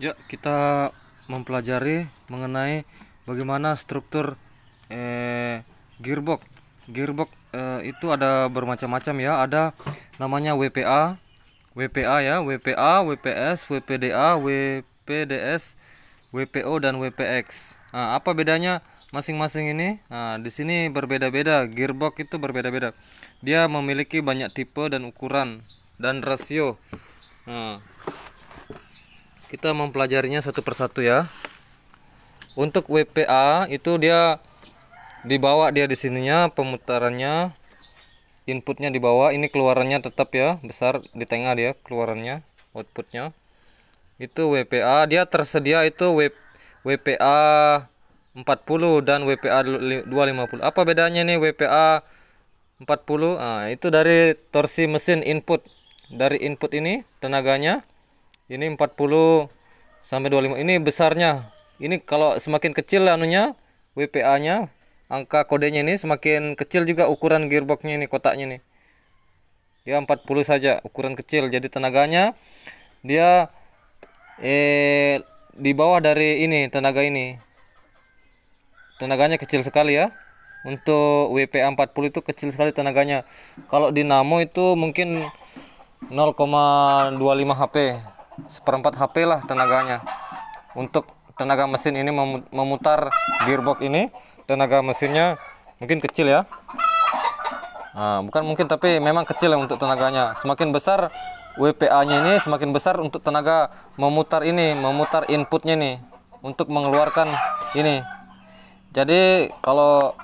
Ya, kita mempelajari mengenai bagaimana struktur eh, gearbox. Gearbox eh, itu ada bermacam-macam ya. Ada namanya WPA, WPA ya, WPA, WPS, WPDA, WPDS, WPO dan WPX. Nah, apa bedanya masing-masing ini? Nah, di sini berbeda-beda. Gearbox itu berbeda-beda. Dia memiliki banyak tipe dan ukuran dan rasio. Nah, kita mempelajarinya satu persatu ya untuk WPA itu dia dibawa dia di sininya pemutarannya inputnya dibawa. ini keluarannya tetap ya besar di tengah dia keluarannya outputnya itu WPA dia tersedia itu w, WPA 40 dan WPA 250 apa bedanya nih WPA 40 nah, itu dari torsi mesin input dari input ini tenaganya ini 40 sampai 25 ini besarnya ini kalau semakin kecil anunya WPA nya angka kodenya ini semakin kecil juga ukuran gearboxnya ini kotaknya nih dia 40 saja ukuran kecil jadi tenaganya dia eh di bawah dari ini tenaga ini tenaganya kecil sekali ya untuk WPA 40 itu kecil sekali tenaganya kalau dinamo itu mungkin 0,25 HP seperempat HP lah tenaganya untuk tenaga mesin ini memutar gearbox ini tenaga mesinnya mungkin kecil ya nah, bukan mungkin tapi memang kecil ya untuk tenaganya semakin besar WPA nya ini semakin besar untuk tenaga memutar ini memutar inputnya nih untuk mengeluarkan ini jadi kalau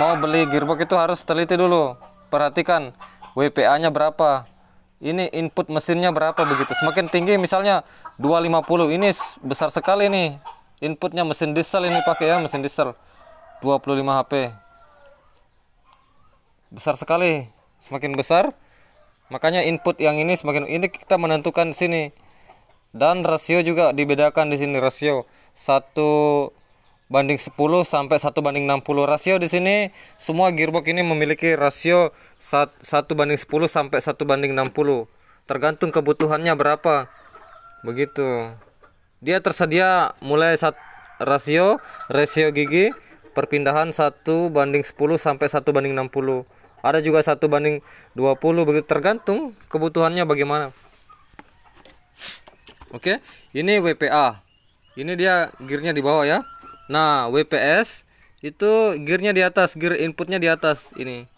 mau beli gearbox itu harus teliti dulu perhatikan WPA nya berapa ini input mesinnya berapa begitu semakin tinggi misalnya 250 ini besar sekali nih inputnya mesin diesel ini pakai ya mesin diesel 25 HP besar sekali semakin besar makanya input yang ini semakin ini kita menentukan sini dan rasio juga dibedakan di sini rasio satu banding 10 sampai 1 banding 60 rasio di sini semua gearbox ini memiliki rasio 1 banding 10 sampai 1 banding 60 tergantung kebutuhannya berapa begitu dia tersedia mulai sat rasio rasio gigi perpindahan 1 banding 10 sampai 1 banding 60 ada juga 1 banding 20 begitu tergantung kebutuhannya bagaimana oke ini WPA ini dia gearnya di bawah ya Nah, WPS itu gearnya di atas, gear inputnya di atas ini.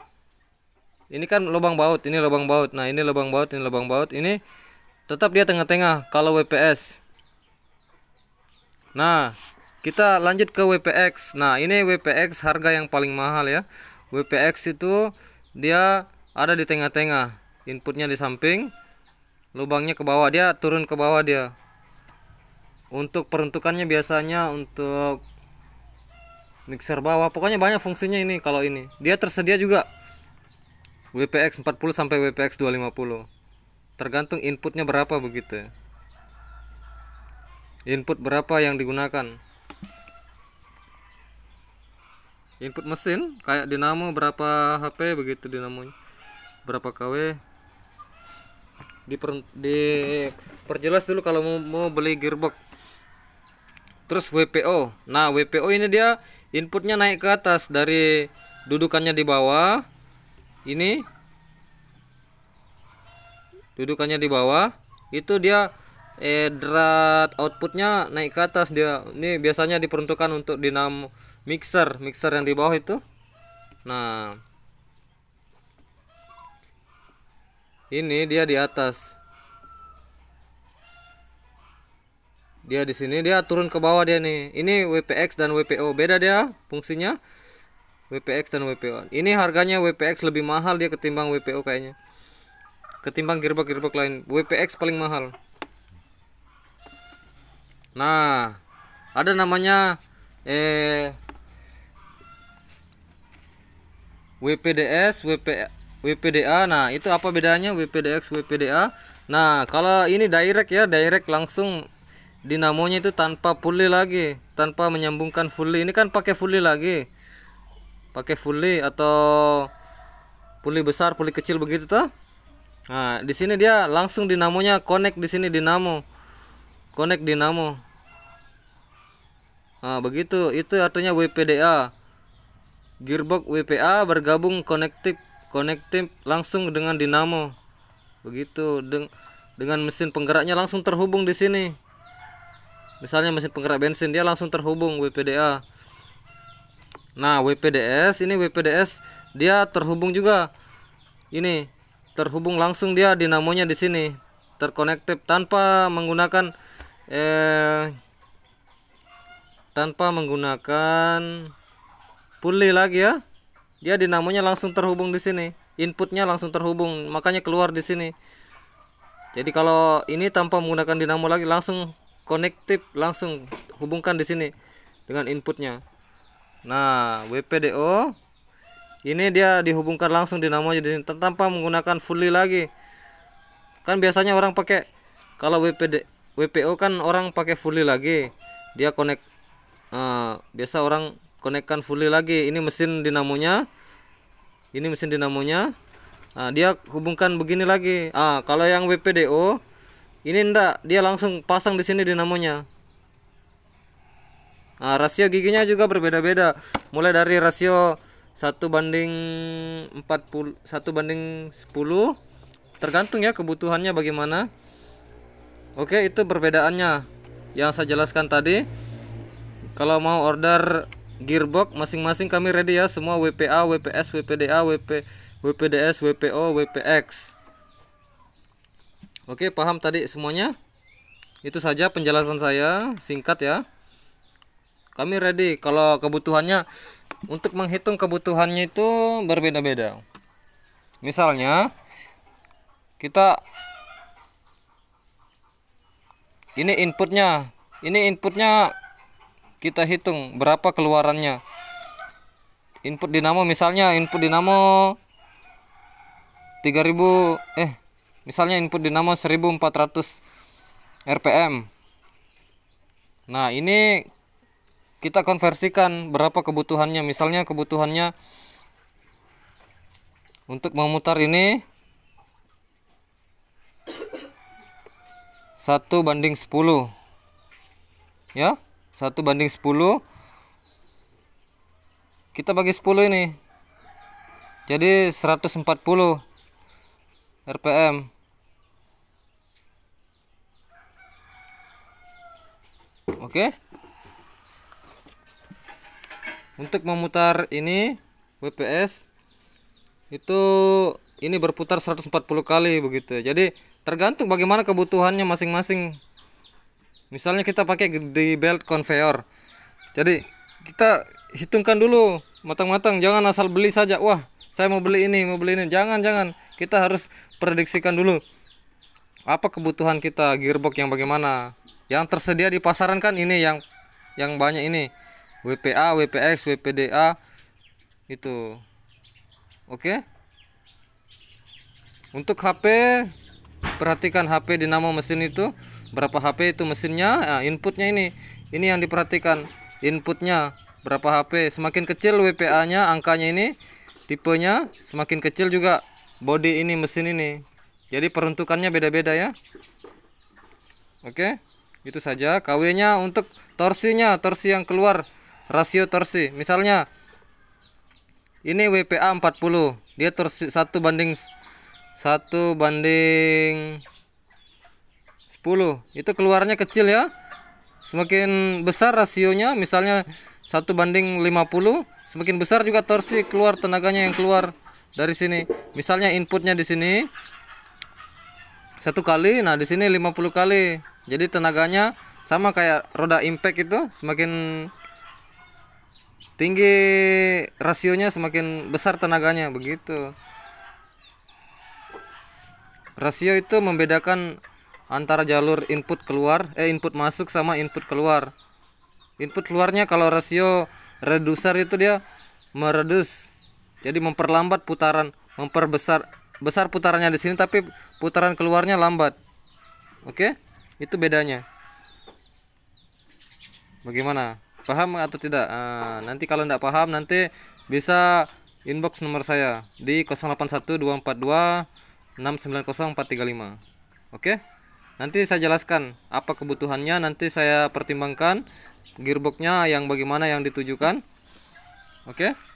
Ini kan lubang baut, ini lubang baut. Nah, ini lubang baut, ini lubang baut, ini tetap dia tengah-tengah kalau WPS. Nah, kita lanjut ke WPX. Nah, ini WPX harga yang paling mahal ya. WPX itu dia ada di tengah-tengah, inputnya di samping, lubangnya ke bawah, dia turun ke bawah dia. Untuk peruntukannya biasanya untuk mixer bawah pokoknya banyak fungsinya ini kalau ini dia tersedia juga WPX 40 sampai WPX 250 tergantung inputnya berapa begitu ya. input berapa yang digunakan input mesin kayak dinamo berapa HP begitu dinamonya berapa KW diper, diperjelas dulu kalau mau, mau beli gearbox terus WPO nah WPO ini dia inputnya naik ke atas dari dudukannya di bawah ini dudukannya di bawah itu dia eh, drat outputnya naik ke atas dia ini biasanya diperuntukkan untuk dinam mixer mixer yang di bawah itu nah ini dia di atas dia di sini dia turun ke bawah dia nih ini WPX dan WPO beda dia fungsinya WPX dan WPO ini harganya WPX lebih mahal dia ketimbang WPO kayaknya ketimbang gearbox-gearbox lain WPX paling mahal nah ada namanya eh WPDS WP WPDA nah itu apa bedanya WPDX WPDA nah kalau ini direct ya direct langsung dinamonya itu tanpa fully lagi tanpa menyambungkan fully ini kan pakai fully lagi pakai fully atau puli besar puli kecil begitu tuh nah di sini dia langsung dinamonya connect di sini dinamo connect dinamo nah begitu itu artinya WPDA gearbox WPA bergabung konektif konektif langsung dengan dinamo begitu Den dengan mesin penggeraknya langsung terhubung di sini misalnya mesin penggerak bensin dia langsung terhubung WPDA nah WPDS ini WPDS dia terhubung juga ini terhubung langsung dia dinamonya di sini terkonektif tanpa menggunakan eh, tanpa menggunakan pulley lagi ya dia dinamonya langsung terhubung di sini inputnya langsung terhubung makanya keluar di sini jadi kalau ini tanpa menggunakan dinamo lagi langsung konektif langsung hubungkan di sini dengan inputnya nah WPDO ini dia dihubungkan langsung dinamo jadi tanpa menggunakan fully lagi kan biasanya orang pakai kalau WPD WPO kan orang pakai fully lagi dia connect uh, biasa orang konekkan fully lagi ini mesin dinamonya ini mesin dinamonya nah, dia hubungkan begini lagi ah kalau yang WPDO ini ndak, dia langsung pasang di sini dinamonya. Nah, rasio giginya juga berbeda-beda. Mulai dari rasio 1 banding 40 1 banding 10 tergantung ya kebutuhannya bagaimana. Oke, itu perbedaannya yang saya jelaskan tadi. Kalau mau order gearbox masing-masing kami ready ya semua WPA, WPS, WPDA, WP WPDS, WPO, WPX. Oke, paham tadi semuanya? Itu saja penjelasan saya, singkat ya. Kami ready kalau kebutuhannya untuk menghitung kebutuhannya itu berbeda-beda. Misalnya kita ini inputnya, ini inputnya kita hitung berapa keluarannya. Input dinamo misalnya input dinamo 3000 eh misalnya input dinamo 1400 rpm nah ini kita konversikan berapa kebutuhannya misalnya kebutuhannya untuk memutar ini 1 banding 10 ya 1 banding 10 kita bagi 10 ini jadi 140 RPM oke untuk memutar ini WPS itu ini berputar 140 kali begitu jadi tergantung bagaimana kebutuhannya masing-masing misalnya kita pakai di belt conveyor jadi kita hitungkan dulu matang-matang jangan asal beli saja wah saya mau beli ini mau beli ini jangan jangan kita harus prediksikan dulu apa kebutuhan kita gearbox yang bagaimana yang tersedia di pasaran kan ini yang yang banyak ini WPA, WPX, WPDA itu oke okay? untuk HP perhatikan HP dinamo mesin itu berapa HP itu mesinnya nah, inputnya ini ini yang diperhatikan inputnya berapa HP semakin kecil WPA nya angkanya ini tipenya semakin kecil juga body ini mesin ini jadi peruntukannya beda-beda ya oke itu saja KW untuk torsinya torsi yang keluar rasio torsi misalnya ini WPA 40 dia torsi 1 banding 1 banding 10 itu keluarnya kecil ya semakin besar rasionya misalnya satu banding 50 semakin besar juga torsi keluar tenaganya yang keluar dari sini. Misalnya inputnya di sini satu kali, nah di sini 50 kali. Jadi tenaganya sama kayak roda impact itu semakin tinggi rasionya semakin besar tenaganya begitu. Rasio itu membedakan antara jalur input keluar eh input masuk sama input keluar. Input keluarnya kalau rasio reducer itu dia meredus jadi memperlambat putaran, memperbesar besar putarannya di sini tapi putaran keluarnya lambat. Oke? Itu bedanya. Bagaimana? Paham atau tidak? Nah, nanti kalau tidak paham nanti bisa inbox nomor saya di 081242690435. Oke? Nanti saya jelaskan apa kebutuhannya, nanti saya pertimbangkan gearboxnya yang bagaimana yang ditujukan. Oke? Okay?